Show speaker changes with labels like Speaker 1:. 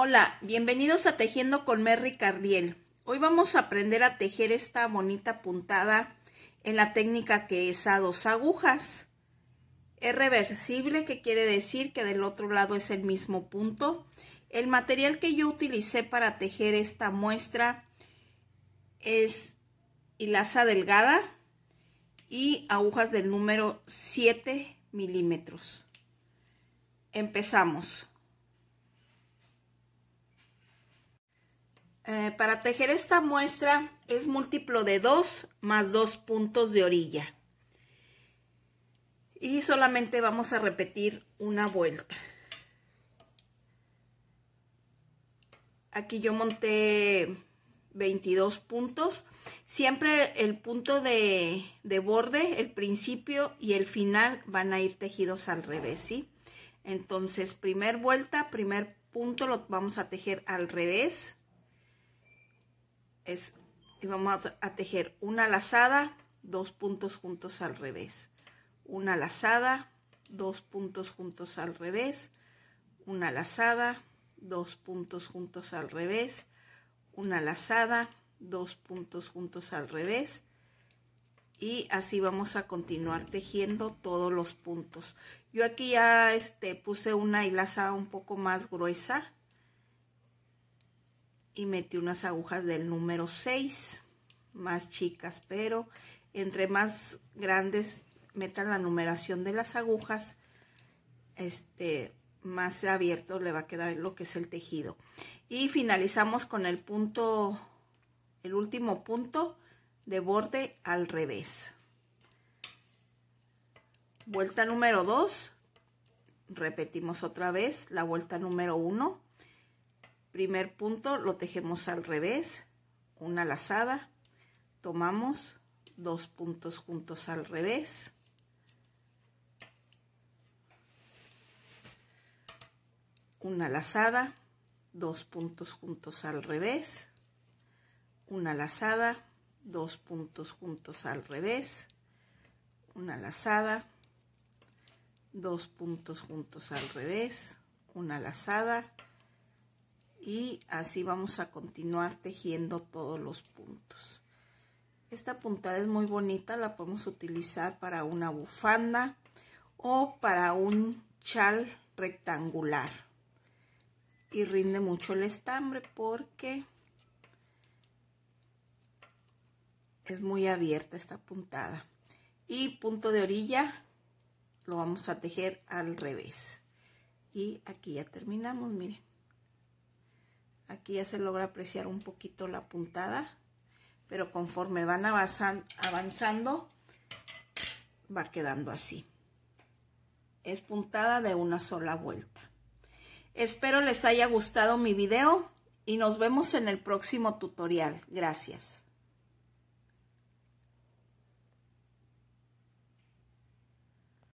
Speaker 1: Hola, bienvenidos a Tejiendo con Merry Cardiel. Hoy vamos a aprender a tejer esta bonita puntada en la técnica que es a dos agujas. Es reversible, que quiere decir que del otro lado es el mismo punto. El material que yo utilicé para tejer esta muestra es hilaza delgada y agujas del número 7 milímetros. Empezamos para tejer esta muestra es múltiplo de 2 más 2 puntos de orilla. Y solamente vamos a repetir una vuelta. Aquí yo monté 22 puntos. Siempre el punto de, borde, el principio y el final van a ir tejidos al revés, ¿sí? Entonces, primer vuelta, primer punto lo vamos a tejer al revés y vamos a tejer una lazada dos puntos juntos al revés una lazada dos puntos juntos al revés una lazada dos puntos juntos al revés una lazada dos puntos juntos al revés y así vamos a continuar tejiendo todos los puntos yo aquí ya este puse una hilaza un poco más gruesa y metí unas agujas del número 6 más chicas pero entre más grandes metan la numeración de las agujas este más abierto le va a quedar lo que es el tejido y finalizamos con el punto el último punto de borde al revés vuelta número 2 repetimos otra vez la vuelta número 1 Primer punto, lo tejemos al revés, una lazada, tomamos dos puntos juntos al revés, una lazada, dos puntos juntos al revés, una lazada, dos puntos juntos al revés, una lazada, dos puntos juntos al revés, una lazada, y así vamos a continuar tejiendo todos los puntos esta puntada es muy bonita la podemos utilizar para una bufanda o para un chal rectangular y rinde mucho el estambre porque es muy abierta esta puntada y punto de orilla lo vamos a tejer al revés y aquí ya terminamos miren Aquí ya se logra apreciar un poquito la puntada, pero conforme van avanzando, va quedando así. Es puntada de una sola vuelta. Espero les haya gustado mi video y nos vemos en el próximo tutorial. Gracias.